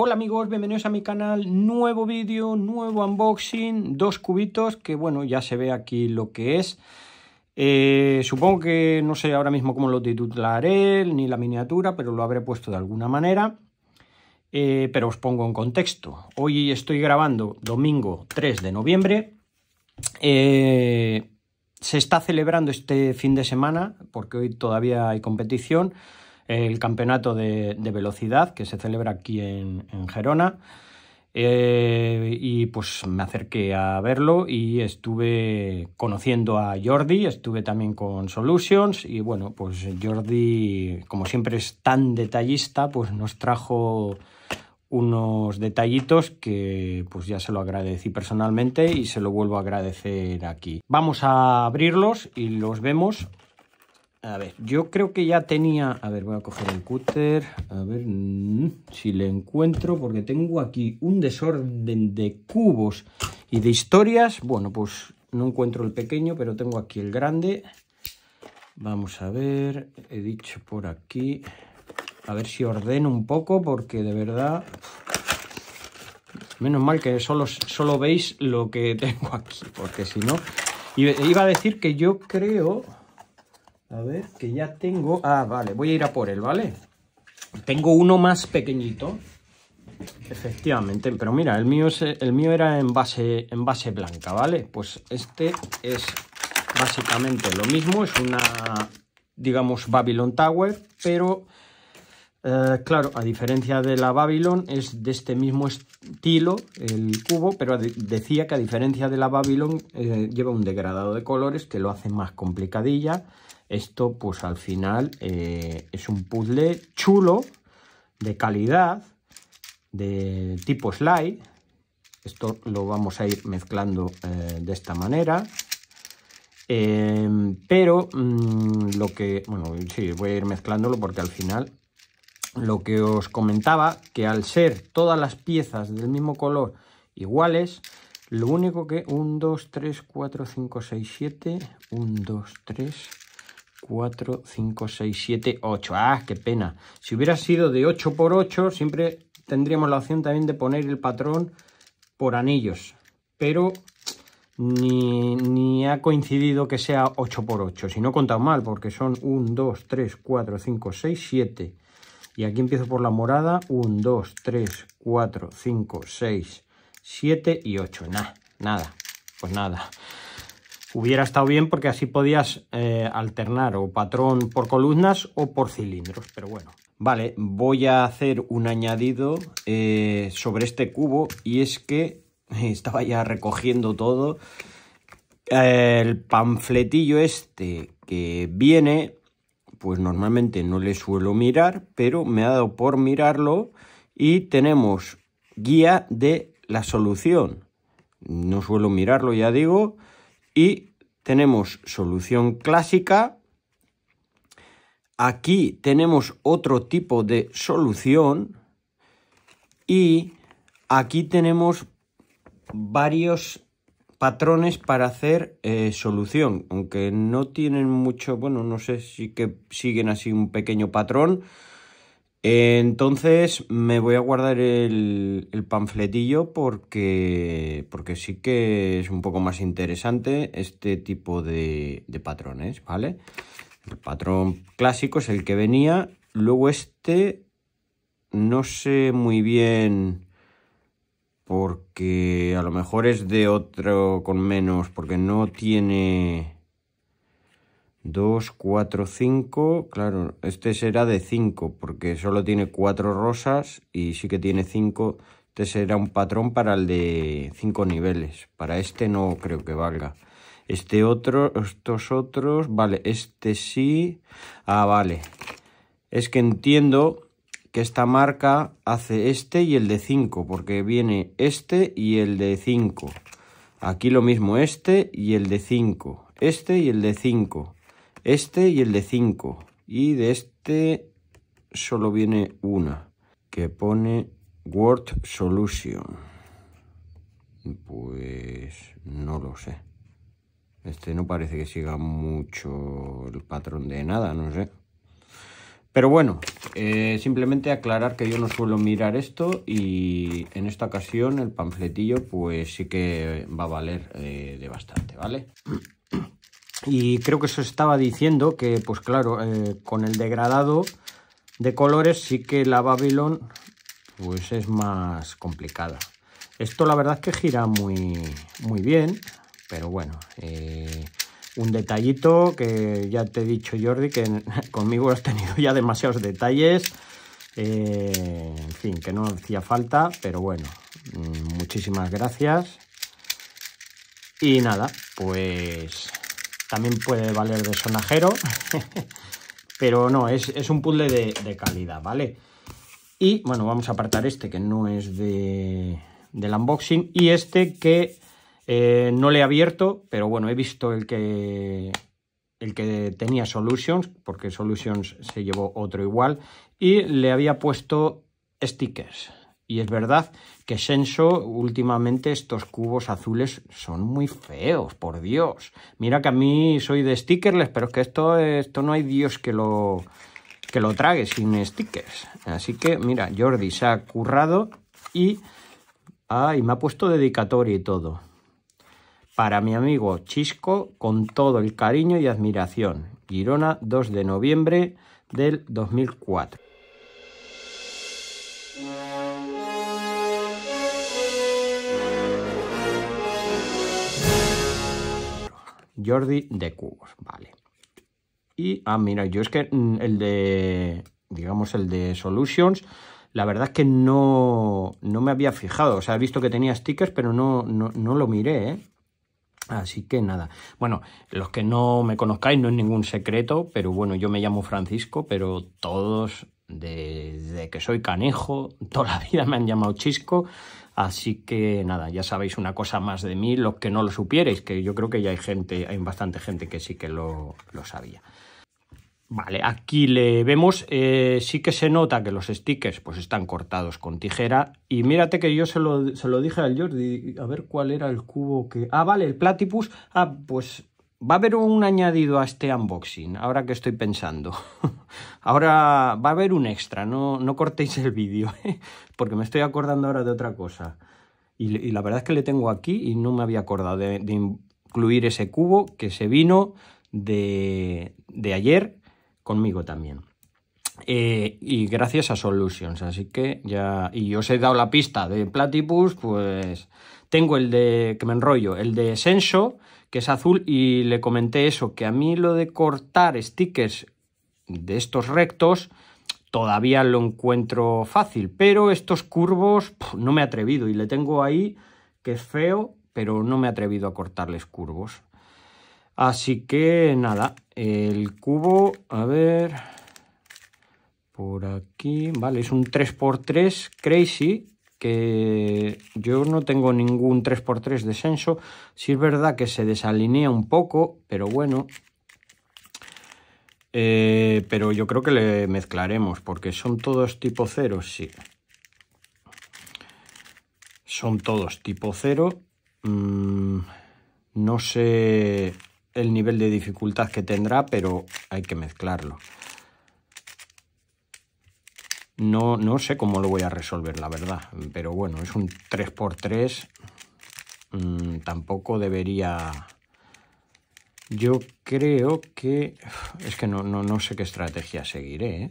Hola amigos, bienvenidos a mi canal, nuevo vídeo, nuevo unboxing, dos cubitos, que bueno, ya se ve aquí lo que es. Eh, supongo que no sé ahora mismo cómo lo titularé, ni la miniatura, pero lo habré puesto de alguna manera. Eh, pero os pongo en contexto. Hoy estoy grabando domingo 3 de noviembre. Eh, se está celebrando este fin de semana, porque hoy todavía hay competición, el campeonato de, velocidad que se celebra aquí en, Gerona. Eh, y pues me acerqué a verlo y estuve conociendo a Jordi, estuve también con Solutions y bueno, pues Jordi, como siempre es tan detallista, pues nos trajo unos detallitos que pues ya se lo agradecí personalmente y se lo vuelvo a agradecer aquí. Vamos a abrirlos y los vemos a ver, yo creo que ya tenía... A ver, voy a coger el cúter. A ver mm, si le encuentro, porque tengo aquí un desorden de cubos y de historias. Bueno, pues no encuentro el pequeño, pero tengo aquí el grande. Vamos a ver, he dicho por aquí. A ver si ordeno un poco, porque de verdad... Menos mal que solo, solo veis lo que tengo aquí, porque si no... Iba a decir que yo creo a ver, que ya tengo... Ah, vale, voy a ir a por él, ¿vale? Tengo uno más pequeñito. Efectivamente, pero mira, el mío, es, el mío era en base, en base blanca, ¿vale? Pues este es básicamente lo mismo, es una, digamos, Babylon Tower, pero, eh, claro, a diferencia de la Babylon, es de este mismo estilo el cubo, pero decía que a diferencia de la Babylon eh, lleva un degradado de colores que lo hace más complicadilla, esto pues al final eh, es un puzzle chulo, de calidad, de tipo slide. Esto lo vamos a ir mezclando eh, de esta manera. Em, pero mm, lo que, bueno, sí, voy a ir mezclándolo porque al final lo que os comentaba, que al ser todas las piezas del mismo color iguales, lo único que 1, 2, 3, 4, 5, 6, 7, 1, 2, 3, 4, 5, 6, 7, 8. ¡Ah, qué pena! Si hubiera sido de 8 por 8, siempre tendríamos la opción también de poner el patrón por anillos. Pero ni, ha coincidido que sea 8 x 8. Si no he contado mal, porque son 1, 2, 3, 4, 5, 6, 7. Y aquí empiezo por la morada. 1, 2, 3, 4, 5, 6, 7 y 8. Nada, nada. Pues nada. Hubiera estado bien porque así podías eh, alternar o patrón por columnas o por cilindros, pero bueno. Vale, voy a hacer un añadido eh, sobre este cubo y es que estaba ya recogiendo todo. El panfletillo este que viene, pues normalmente no le suelo mirar, pero me ha dado por mirarlo y tenemos guía de la solución. No suelo mirarlo, ya digo, y tenemos solución clásica. Aquí tenemos otro tipo de solución y aquí tenemos varios patrones para hacer eh, solución, aunque no tienen mucho, bueno, no sé si que siguen así un pequeño patrón, entonces me voy a guardar el, panfletillo porque, porque sí que es un poco más interesante este tipo de, de, patrones, ¿vale? El patrón clásico es el que venía, luego este no sé muy bien porque a lo mejor es de otro con menos, porque no tiene 2, 4, 5. Claro, este será de 5 porque solo tiene 4 rosas y sí que tiene 5. Este será un patrón para el de 5 niveles. Para este no creo que valga. Este otro, estos otros, vale, este sí. Ah, vale. Es que entiendo que esta marca hace este y el de 5 porque viene este y el de 5. Aquí lo mismo, este y el de 5. Este y el de 5 este y el de 5. Y de este solo viene una, que pone Word Solution. Pues no lo sé. Este no parece que siga mucho el patrón de nada, no sé. Pero bueno, eh, simplemente aclarar que yo no suelo mirar esto y en esta ocasión el panfletillo pues sí que va a valer eh, de bastante, ¿vale? Y creo que eso estaba diciendo que, pues claro, eh, con el degradado de colores sí que la Babylon pues es más complicada. Esto la verdad es que gira muy, muy bien, pero bueno, eh, un detallito que ya te he dicho Jordi, que conmigo has tenido ya demasiados detalles, eh, en fin, que no hacía falta, pero bueno, mm, muchísimas gracias. Y nada, pues también puede valer de sonajero, pero no, es, un puzzle de, calidad, ¿vale? Y bueno, vamos a apartar este que no es de, del unboxing y este que eh, no le he abierto, pero bueno, he visto el que, el que tenía Solutions, porque Solutions se llevó otro igual, y le había puesto stickers. Y es verdad que Senso, últimamente estos cubos azules son muy feos, por Dios. Mira que a mí soy de stickerless, pero es que esto, esto no hay Dios que lo, que lo trague sin stickers. Así que, mira, Jordi se ha currado y... ay me ha puesto dedicatoria y todo. Para mi amigo Chisco, con todo el cariño y admiración. Girona, 2 de noviembre del 2004. Jordi de Cubos, vale. Y, ah, mira, yo es que mm, el de, digamos, el de Solutions, la verdad es que no, no me había fijado. O sea, he visto que tenía stickers, pero no, no, no lo miré, ¿eh? Así que nada, bueno, los que no me conozcáis no es ningún secreto, pero bueno, yo me llamo Francisco, pero todos desde que soy canejo, toda la vida me han llamado Chisco Así que nada, ya sabéis una cosa más de mí, lo que no lo supierais, que yo creo que ya hay gente, hay bastante gente que sí que lo, sabía. Vale, aquí le vemos, eh, sí que se nota que los stickers pues están cortados con tijera y mírate que yo se lo, se lo, dije al Jordi, a ver cuál era el cubo que... Ah, vale, el platypus, ah, pues Va a haber un añadido a este unboxing, ahora que estoy pensando. ahora va a haber un extra, no, no cortéis el vídeo, ¿eh? porque me estoy acordando ahora de otra cosa. Y, la verdad es que le tengo aquí y no me había acordado de, incluir ese cubo que se vino de, de ayer conmigo también. Eh, y gracias a Solutions, así que ya... Y os he dado la pista de Platypus, pues tengo el de... que me enrollo, el de Senso que es azul, y le comenté eso, que a mí lo de cortar stickers de estos rectos todavía lo encuentro fácil, pero estos curvos no me he atrevido y le tengo ahí que es feo, pero no me he atrevido a cortarles curvos. Así que nada, el cubo, a ver, por aquí, vale, es un 3x3 Crazy, que yo no tengo ningún 3x3 de senso. Si es verdad que se desalinea un poco, pero bueno. Eh, pero yo creo que le mezclaremos, porque son todos tipo 0, sí. Son todos tipo 0. Mm, no sé el nivel de dificultad que tendrá, pero hay que mezclarlo. No, sé cómo lo voy a resolver, la verdad. Pero bueno, es un 3x3. Mm, tampoco debería... Yo creo que... Es que no, sé qué estrategia seguiré. ¿eh?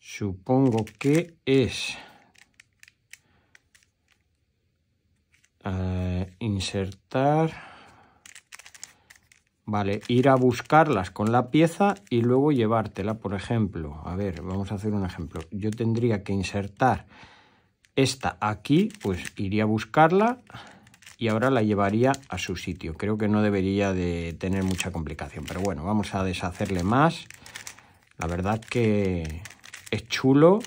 Supongo que es... Eh, insertar... Vale, ir a buscarlas con la pieza y luego llevártela, por ejemplo. A ver, vamos a hacer un ejemplo. Yo tendría que insertar esta aquí, pues iría a buscarla y ahora la llevaría a su sitio. Creo que no debería de tener mucha complicación, pero bueno, vamos a deshacerle más. La verdad que es chulo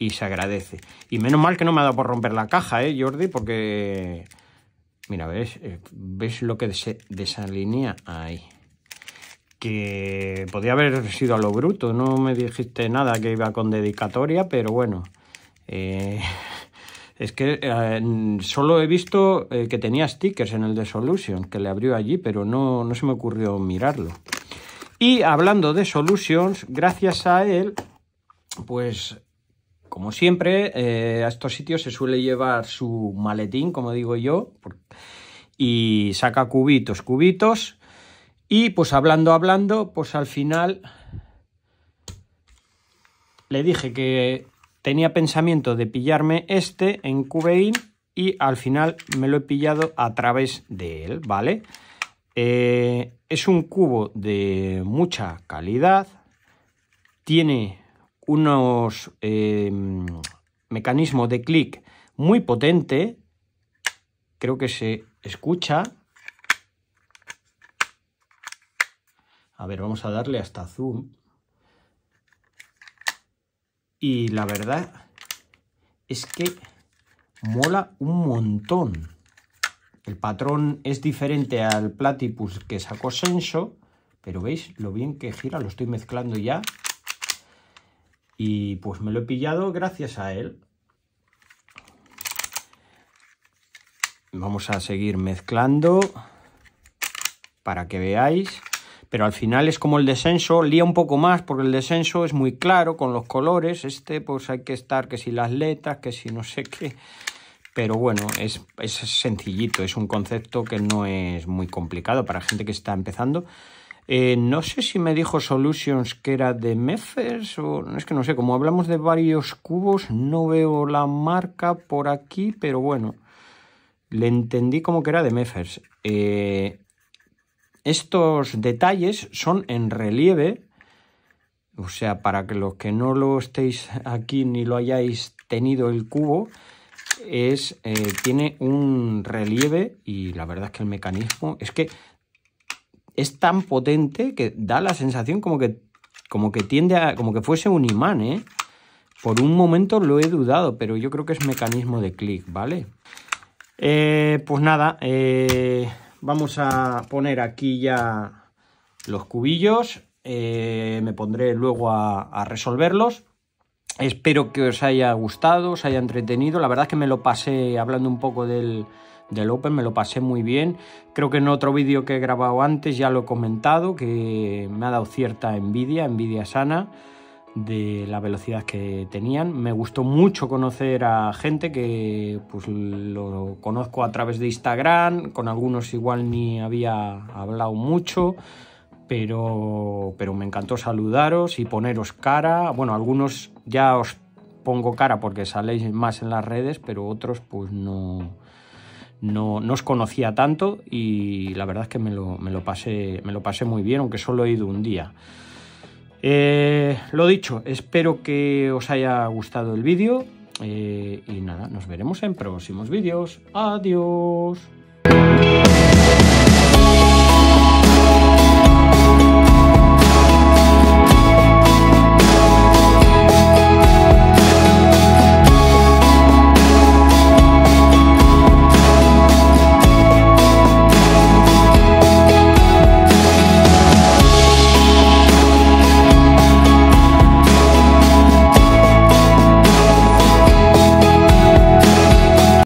y se agradece. Y menos mal que no me ha dado por romper la caja, ¿eh, Jordi? Porque Mira, ¿ves? Eh, ¿Ves lo que se desalinea? Ahí. Que podría haber sido a lo bruto. No me dijiste nada que iba con dedicatoria, pero bueno. Eh, es que eh, solo he visto que tenía stickers en el de Solution, que le abrió allí, pero no, no se me ocurrió mirarlo. Y hablando de Solutions, gracias a él, pues como siempre, eh, a estos sitios se suele llevar su maletín, como digo yo, y saca cubitos, cubitos, y pues hablando, hablando, pues al final le dije que tenía pensamiento de pillarme este en Cubein y al final me lo he pillado a través de él, ¿vale? Eh, es un cubo de mucha calidad, tiene unos eh, mecanismos de clic muy potente. Creo que se escucha. A ver, vamos a darle hasta zoom. Y la verdad es que mola un montón. El patrón es diferente al Platypus que sacó Senso, pero veis lo bien que gira, lo estoy mezclando ya y pues me lo he pillado gracias a él. Vamos a seguir mezclando para que veáis. Pero al final es como el descenso, lía un poco más porque el descenso es muy claro con los colores. Este pues hay que estar que si las letras, que si no sé qué. Pero bueno, es, es sencillito, es un concepto que no es muy complicado para gente que está empezando. Eh, no sé si me dijo Solutions que era de Mefers o es que no sé, como hablamos de varios cubos, no veo la marca por aquí, pero bueno, le entendí como que era de Mefers. Eh, estos detalles son en relieve, o sea, para que los que no lo estéis aquí ni lo hayáis tenido el cubo, es, eh, tiene un relieve y la verdad es que el mecanismo es que es tan potente que da la sensación como que, como que tiende a. como que fuese un imán, ¿eh? Por un momento lo he dudado, pero yo creo que es mecanismo de clic, ¿vale? Eh, pues nada, eh, vamos a poner aquí ya los cubillos. Eh, me pondré luego a, a resolverlos. Espero que os haya gustado, os haya entretenido. La verdad es que me lo pasé hablando un poco del, del Open, me lo pasé muy bien. Creo que en otro vídeo que he grabado antes ya lo he comentado, que me ha dado cierta envidia, envidia sana de la velocidad que tenían. Me gustó mucho conocer a gente que pues lo conozco a través de Instagram, con algunos igual ni había hablado mucho, pero, pero me encantó saludaros y poneros cara. Bueno, algunos ya os pongo cara porque saléis más en las redes, pero otros pues no no, os conocía tanto y la verdad es que me lo, pasé, me lo pasé muy bien, aunque solo he ido un día. Eh, lo dicho, espero que os haya gustado el vídeo eh, y nada, nos veremos en próximos vídeos. Adiós.